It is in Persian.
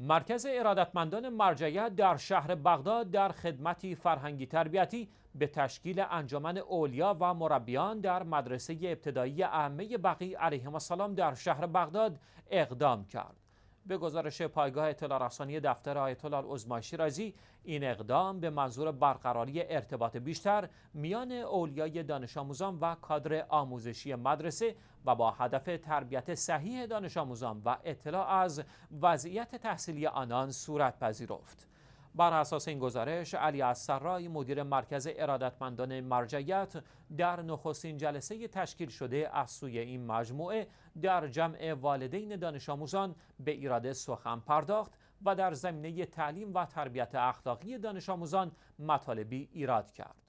مرکز ارادتمندان مرجعیت در شهر بغداد در خدمتی فرهنگی تربیتی به تشکیل انجمن اولیا و مربیان در مدرسه ابتدایی اعمه بقی علیهم السلام در شهر بغداد اقدام کرد. به گزارش پایگاه اطلاع رسانی دفتر آیت الله عظما شیرازی این اقدام به منظور برقراری ارتباط بیشتر میان اولیای دانش آموزان و کادر آموزشی مدرسه و با هدف تربیت صحیح دانش آموزان و اطلاع از وضعیت تحصیلی آنان صورت پذیرفت بر اساس این گزارش علی السرای مدیر مرکز ارادتمندان مرجعیت در نخستین جلسه تشکیل شده از سوی این مجموعه در جمع والدین دانش آموزان به ایراده سخن پرداخت و در زمینه تعلیم و تربیت اخلاقی دانش آموزان مطالبی ایراد کرد